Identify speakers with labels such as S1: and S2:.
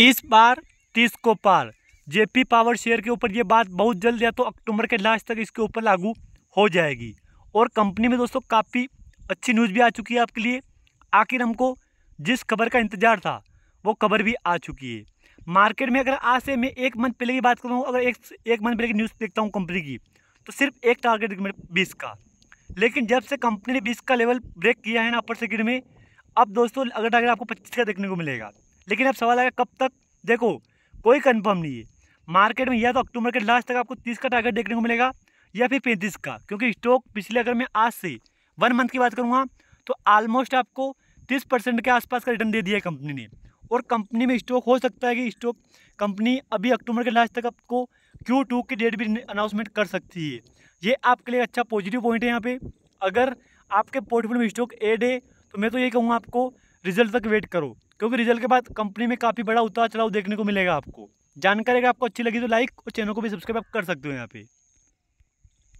S1: इस बार तीस को पार जेपी पावर शेयर के ऊपर ये बात बहुत जल्द या तो अक्टूबर के लास्ट तक इसके ऊपर लागू हो जाएगी और कंपनी में दोस्तों काफ़ी अच्छी न्यूज़ भी आ चुकी है आपके लिए आखिर हमको जिस खबर का इंतजार था वो खबर भी आ चुकी है मार्केट में अगर आज से मैं एक मंथ पहले की बात कर रहा हूँ अगर एक एक मंथ पहले की न्यूज़ देखता हूँ कंपनी की तो सिर्फ एक टारगेट बीस का लेकिन जब से कंपनी ने बीस का लेवल ब्रेक किया है ना अपर सेकेंड में अब दोस्तों अगर टारगेट आपको पच्चीस का देखने को मिलेगा लेकिन अब सवाल आएगा कब तक देखो कोई कन्फर्म नहीं है मार्केट में या तो अक्टूबर के लास्ट तक आपको तीस का टारगेट देखने को मिलेगा या फिर पैंतीस का क्योंकि स्टॉक पिछले अगर मैं आज से वन मंथ की बात करूँगा तो ऑलमोस्ट आपको तीस परसेंट के आसपास का रिटर्न दे दिया है कंपनी ने और कंपनी में स्टॉक हो सकता है कि स्टॉक कंपनी अभी अक्टूबर के लास्ट तक आपको क्यू टू की डेट भी अनाउंसमेंट कर सकती है ये आपके लिए अच्छा पॉजिटिव पॉइंट है यहाँ पे अगर आपके पोर्टफोलियो में स्टॉक एड है तो मैं तो ये कहूँगा आपको रिजल्ट तक वेट करो क्योंकि रिजल्ट के बाद कंपनी में काफ़ी बड़ा उतार चढ़ाव देखने को मिलेगा आपको जानकारी अगर आपको अच्छी लगी तो लाइक और चैनल को भी सब्सक्राइब कर सकते हो यहाँ पे